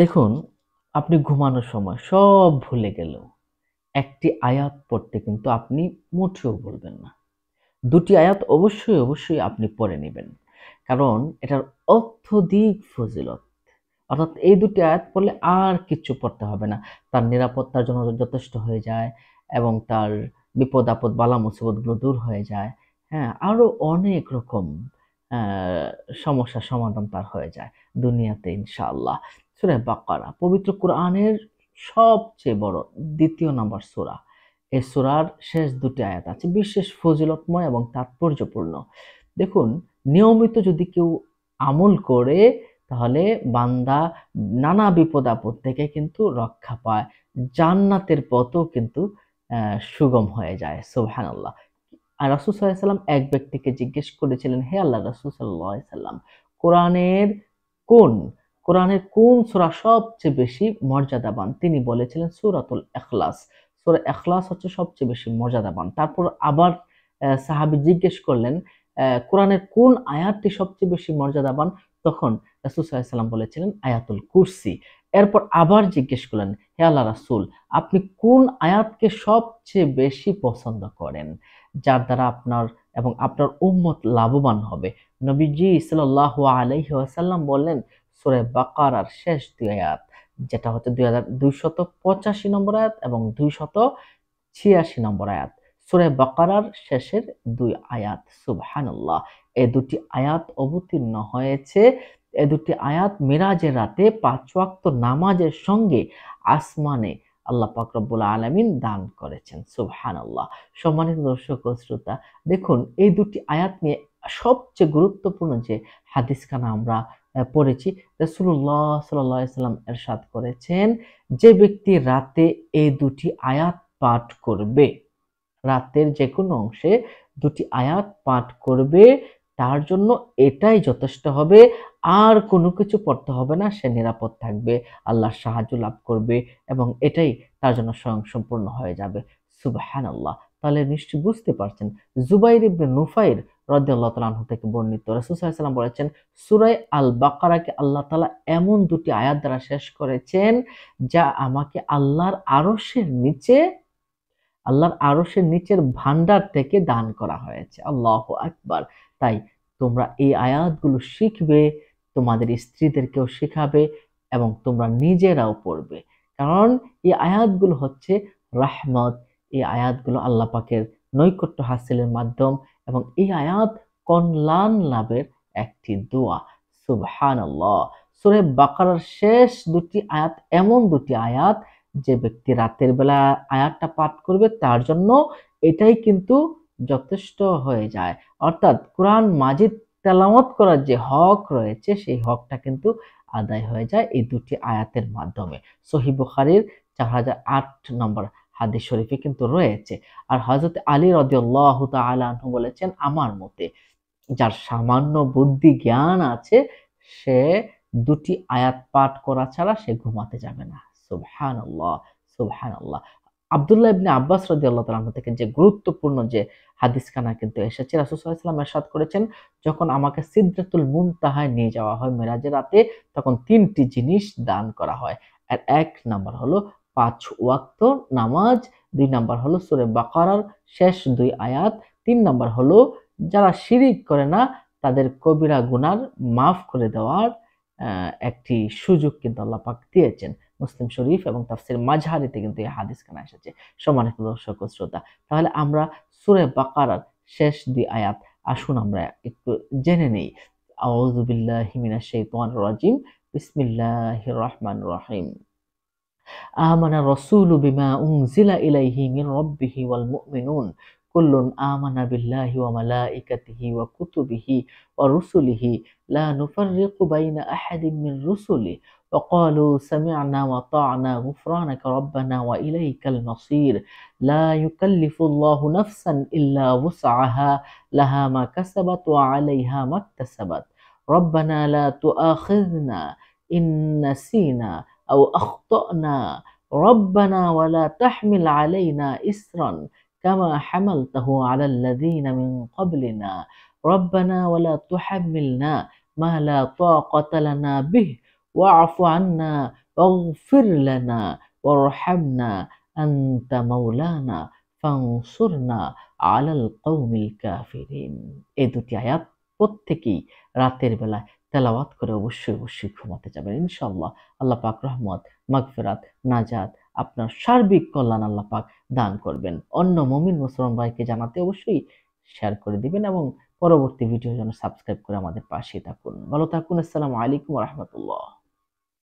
দেখুন আপনি ঘুমানোর সময় সব ভুলে গেলেও একটি আয়াত পড়তে কিন্তু আপনি মোটেও বলবেন না দুটি আয়াত অবশ্যই অবশ্যই আপনি পড়ে নেবেন কারণ এটার অত্যধিক ফজিলত অর্থাৎ এই দুটি আয়াত পড়লে আর কিছু পড়তে হবে না তার নিরাপত্তার জন্য যথেষ্ট হয়ে যায় এবং তার বিপদ আপদ বালা মুসিবতগুলো দূর হয়ে যায় হ্যাঁ আরও অনেক রকম সমস্যার সমাধান তার হয়ে যায় দুনিয়াতে ইনশাআল্লাহ সুরায় বাকারা পবিত্র কোরআনের সবচেয়ে বড় দ্বিতীয় নাম্বার সুরা এই সুরার শেষ দুটি আয়াত আছে বিশেষ ফজিলতময় এবং তাৎপর্যপূর্ণ দেখুন নিয়মিত যদি কেউ আমল করে তাহলে বান্দা নানা বিপদ আপদ থেকে কিন্তু রক্ষা পায় জান্নাতের পথও কিন্তু সুগম হয়ে যায় সোহান আল্লাহ আর রাসুল সাল্লাম এক ব্যক্তিকে জিজ্ঞেস করেছিলেন হে আল্লাহ রাসুল সাল্লাহ সাল্লাম কোরআনের কোন কোরআনের কোন সুরা সবচেয়ে বেশি মর্যাদাবান তিনি বলেছিলেন সুরাতুল এখলাস সুরা এখলাস হচ্ছে সবচেয়ে বেশি মর্যাদাবান তারপর আবার সাহাবি জিজ্ঞেস করলেন কোরআনের কোন আয়াতটি সবচেয়ে বেশি মর্যাদাবান তখন রাসুল বলেছিলেন আয়াতুল কুরসি এরপর আবার জিজ্ঞেস করলেন হে আল্লাহ রাসুল আপনি কোন আয়াতকে সবচেয়ে বেশি পছন্দ করেন যার দ্বারা আপনার এবং আপনার উম্মত লাভবান হবে নবীজি সাল আলহি আসাল্লাম বললেন সুরে বাকারার শেষ দুই আয়াত যেটা হচ্ছে দুই হাজার দুইশত পঁচাশি নম্বর আয়াত এবং দুইশত ছিয়াশি নম্বর আয়াত সুরে বাকারার শেষের দুই আয়াত সুবহানাল্লাহ এ দুটি আয়াত অবতীর্ণ হয়েছে এ দুটি আয়াত মিরাজের রাতে পাঁচওয়াক্ত নামাজের সঙ্গে আসমানে আল্লাহ পাকরবুল আলমিন দান করেছেন সুবহান আল্লাহ সম্মানিত দর্শক ও শ্রোতা দেখুন এই দুটি আয়াত নিয়ে সবচেয়ে গুরুত্বপূর্ণ যে হাদিসখানা আমরা পড়েছি রসুল্লাহ সাল্লাম এরশাদ করেছেন যে ব্যক্তি রাতে এই দুটি আয়াত পাঠ করবে রাতের যে কোনো অংশে দুটি আয়াত পাঠ করবে তার জন্য এটাই যথেষ্ট হবে আর কোনো কিছু পড়তে হবে না সে নিরাপদ থাকবে আল্লাহর সাহায্য লাভ করবে এবং এটাই তার জন্য স্বয়ং সম্পূর্ণ হয়ে যাবে সুবাহান আল্লাহ তাহলে নিশ্চয় বুঝতে পারছেন জুবাইর ইবনে নুফাইর রদ্দাল্লাহ তালাহু থেকে বর্ণিত রসুলাম বলেছেন সুরাই আল বাকারাকে আল্লাহ তালা এমন দুটি আয়াত দ্বারা শেষ করেছেন যা আমাকে আল্লাহর আরসের নিচে আল্লাহর আরসের নিচের ভান্ডার থেকে দান করা হয়েছে আল্লাহ আকবার তাই তোমরা এই আয়াতগুলো শিখবে তোমাদের স্ত্রীদেরকেও শেখাবে এবং তোমরা নিজেরাও পড়বে কারণ এই আয়াতগুলো হচ্ছে রাহমত এই আয়াতগুলো আল্লাহ পাকের নৈকট্য হাসিলের মাধ্যম এবং এই আয়াত কনলান লাভের একটি দোয়া সুবহান আল্লাহ সুরে বাকারার শেষ দুটি আয়াত এমন দুটি আয়াত যে ব্যক্তি রাতের বেলা আয়াতটা পাঠ করবে তার জন্য এটাই কিন্তু যথেষ্ট হয়ে যায় অর্থাৎ কোরআন মাজিদ তেলামত করার যে হক রয়েছে সেই হকটা কিন্তু আদায় হয়ে যায় এই দুটি আয়াতের মাধ্যমে সহি বুখারির চার হাজার আট নম্বর হাদিস শরীফে কিন্তু রয়েছে আর হজরত আলী রদিয়াল্লাহ তালু বলেছেন আমার মতে যার সামান্য বুদ্ধি জ্ঞান আছে সে দুটি আয়াত পাঠ করা ছাড়া সে ঘুমাতে যাবে না সুবহান আল্লাহ সুবহান আল্লাহ আবদুল্লাহ ইবনে আব্বাস রদি আল্লাহ তালা থেকে যে গুরুত্বপূর্ণ যে হাদিসখানা কিন্তু এসেছে রাসুসাল্লাম এরশাদ করেছেন যখন আমাকে সিদ্ধাতুল তাহায় নিয়ে যাওয়া হয় মেরাজের রাতে তখন তিনটি জিনিস দান করা হয় আর এক নাম্বার হলো পাঁচ ওয়াক্ত নামাজ দুই নাম্বার হলো সুরে বাকারার শেষ দুই আয়াত তিন নাম্বার হলো যারা শিরিক করে না তাদের কবিরা গুনার মাফ করে দেওয়ার একটি সুযোগ কিন্তু আল্লাহ পাক দিয়েছেন মুসলিম শরীফ এবং তাফসির মাঝহারিতে কিন্তু এই হাদিস খানা এসেছে সমানিত দর্শক শ্রোতা তাহলে আমরা সুরে বাকারার শেষ দুই আয়াত আসুন আমরা একটু জেনে নেই আউজুবিল্লাহ হিমিনা মিনাশ তোমার রাজিম বিসমিল্লাহ রহমান রহিম آمن الرسول بما أنزل إليه من ربه والمؤمنون كل آمن بالله وملائكته وكتبه ورسله لا نفرق بين أحد من رسله وقالوا سمعنا وطعنا غفرانك ربنا وإليك المصير لا يكلف الله نفسا إلا وسعها لها ما كسبت وعليها ما اكتسبت ربنا لا تؤاخذنا إن نسينا أو أخطأنا ربنا ولا تحمل علينا إسرا كما حملته على الذين من قبلنا ربنا ولا تحملنا ما لا طاقة لنا به واعف عنا واغفر لنا وارحمنا أنت مولانا فانصرنا على القوم الكافرين إذ দুটি প্রত্যেকেই রাতের বেলায় তেলাওয়াত করে অবশ্যই অবশ্যই ঘুমাতে যাবেন ইনশাল্লাহ আল্লাহ পাক রহমত মাগফেরাত নাজাত আপনার সার্বিক কল্যাণ আল্লাহ পাক দান করবেন অন্য মমিন মুসলমান ভাইকে জানাতে অবশ্যই শেয়ার করে দিবেন এবং পরবর্তী ভিডিও যেন সাবস্ক্রাইব করে আমাদের পাশে থাকুন ভালো থাকুন আসসালামু আলাইকুম রহমতুল্লাহ